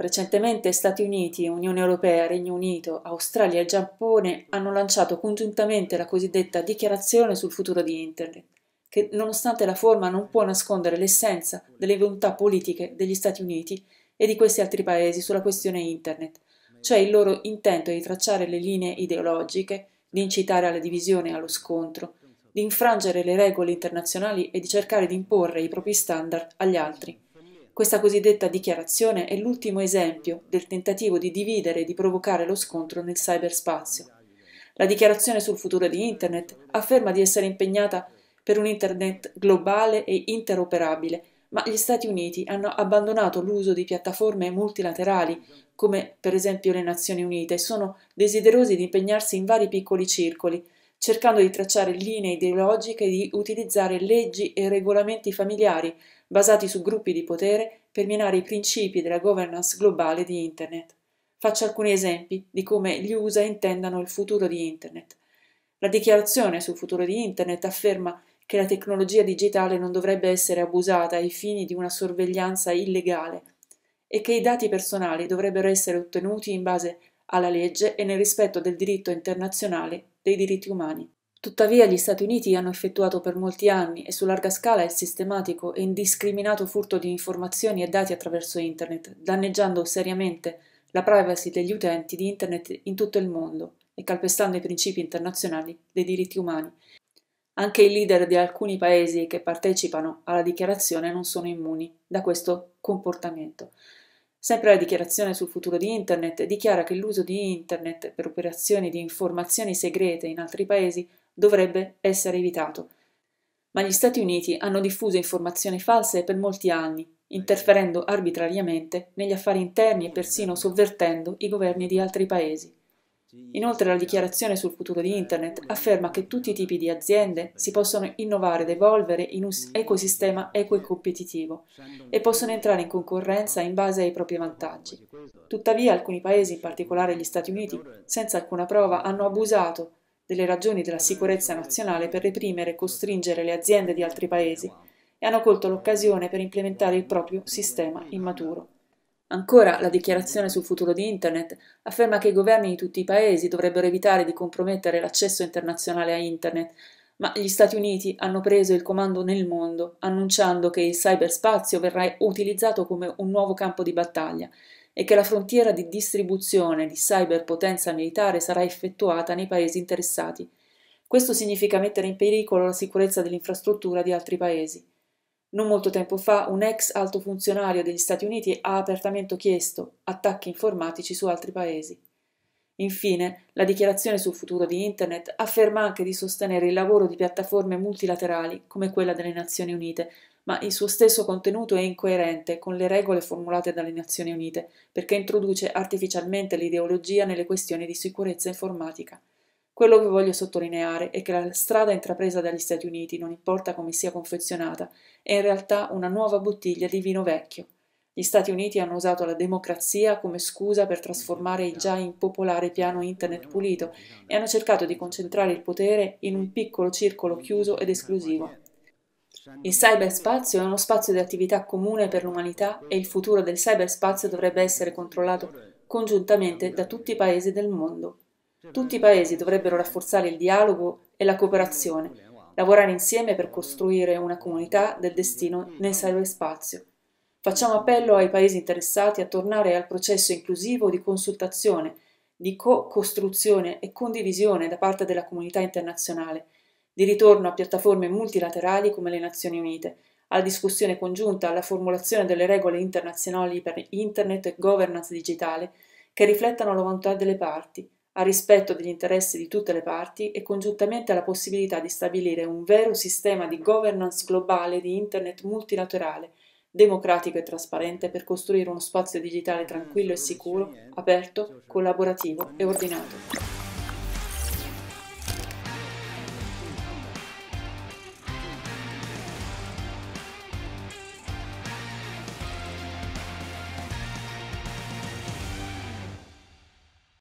Recentemente Stati Uniti, Unione Europea, Regno Unito, Australia e Giappone hanno lanciato congiuntamente la cosiddetta dichiarazione sul futuro di Internet, che nonostante la forma non può nascondere l'essenza delle volontà politiche degli Stati Uniti e di questi altri paesi sulla questione Internet, cioè il loro intento di tracciare le linee ideologiche, di incitare alla divisione e allo scontro, di infrangere le regole internazionali e di cercare di imporre i propri standard agli altri. Questa cosiddetta dichiarazione è l'ultimo esempio del tentativo di dividere e di provocare lo scontro nel cyberspazio. La dichiarazione sul futuro di Internet afferma di essere impegnata per un Internet globale e interoperabile, ma gli Stati Uniti hanno abbandonato l'uso di piattaforme multilaterali, come per esempio le Nazioni Unite, e sono desiderosi di impegnarsi in vari piccoli circoli, cercando di tracciare linee ideologiche e di utilizzare leggi e regolamenti familiari basati su gruppi di potere per minare i principi della governance globale di Internet. Faccio alcuni esempi di come gli USA intendano il futuro di Internet. La dichiarazione sul futuro di Internet afferma che la tecnologia digitale non dovrebbe essere abusata ai fini di una sorveglianza illegale e che i dati personali dovrebbero essere ottenuti in base alla legge e nel rispetto del diritto internazionale dei diritti umani. Tuttavia gli Stati Uniti hanno effettuato per molti anni e su larga scala il sistematico e indiscriminato furto di informazioni e dati attraverso Internet, danneggiando seriamente la privacy degli utenti di Internet in tutto il mondo e calpestando i principi internazionali dei diritti umani. Anche i leader di alcuni paesi che partecipano alla dichiarazione non sono immuni da questo comportamento. Sempre la dichiarazione sul futuro di Internet dichiara che l'uso di Internet per operazioni di informazioni segrete in altri paesi dovrebbe essere evitato. Ma gli Stati Uniti hanno diffuso informazioni false per molti anni, interferendo arbitrariamente negli affari interni e persino sovvertendo i governi di altri paesi. Inoltre la dichiarazione sul futuro di Internet afferma che tutti i tipi di aziende si possono innovare ed evolvere in un ecosistema equo e competitivo e possono entrare in concorrenza in base ai propri vantaggi. Tuttavia alcuni paesi, in particolare gli Stati Uniti, senza alcuna prova hanno abusato delle ragioni della sicurezza nazionale per reprimere e costringere le aziende di altri paesi e hanno colto l'occasione per implementare il proprio sistema immaturo. Ancora, la dichiarazione sul futuro di Internet afferma che i governi di tutti i paesi dovrebbero evitare di compromettere l'accesso internazionale a Internet, ma gli Stati Uniti hanno preso il comando nel mondo, annunciando che il cyberspazio verrà utilizzato come un nuovo campo di battaglia e che la frontiera di distribuzione di cyberpotenza militare sarà effettuata nei paesi interessati. Questo significa mettere in pericolo la sicurezza dell'infrastruttura di altri paesi. Non molto tempo fa un ex alto funzionario degli Stati Uniti ha apertamente chiesto attacchi informatici su altri paesi. Infine, la dichiarazione sul futuro di Internet afferma anche di sostenere il lavoro di piattaforme multilaterali come quella delle Nazioni Unite, ma il suo stesso contenuto è incoerente con le regole formulate dalle Nazioni Unite, perché introduce artificialmente l'ideologia nelle questioni di sicurezza informatica. Quello che voglio sottolineare è che la strada intrapresa dagli Stati Uniti, non importa come sia confezionata, è in realtà una nuova bottiglia di vino vecchio. Gli Stati Uniti hanno usato la democrazia come scusa per trasformare il già impopolare piano internet pulito e hanno cercato di concentrare il potere in un piccolo circolo chiuso ed esclusivo. Il cyberspazio è uno spazio di attività comune per l'umanità e il futuro del cyberspazio dovrebbe essere controllato congiuntamente da tutti i paesi del mondo. Certo. Tutti i paesi dovrebbero rafforzare il dialogo e la cooperazione, lavorare insieme per costruire una comunità del destino nel cyberspazio. Facciamo appello ai paesi interessati a tornare al processo inclusivo di consultazione, di co-costruzione e condivisione da parte della comunità internazionale, di ritorno a piattaforme multilaterali come le Nazioni Unite, alla discussione congiunta alla formulazione delle regole internazionali per Internet e governance digitale che riflettano la volontà delle parti, al rispetto degli interessi di tutte le parti e congiuntamente alla possibilità di stabilire un vero sistema di governance globale di Internet multilaterale, democratico e trasparente per costruire uno spazio digitale tranquillo e sicuro, aperto, collaborativo e ordinato.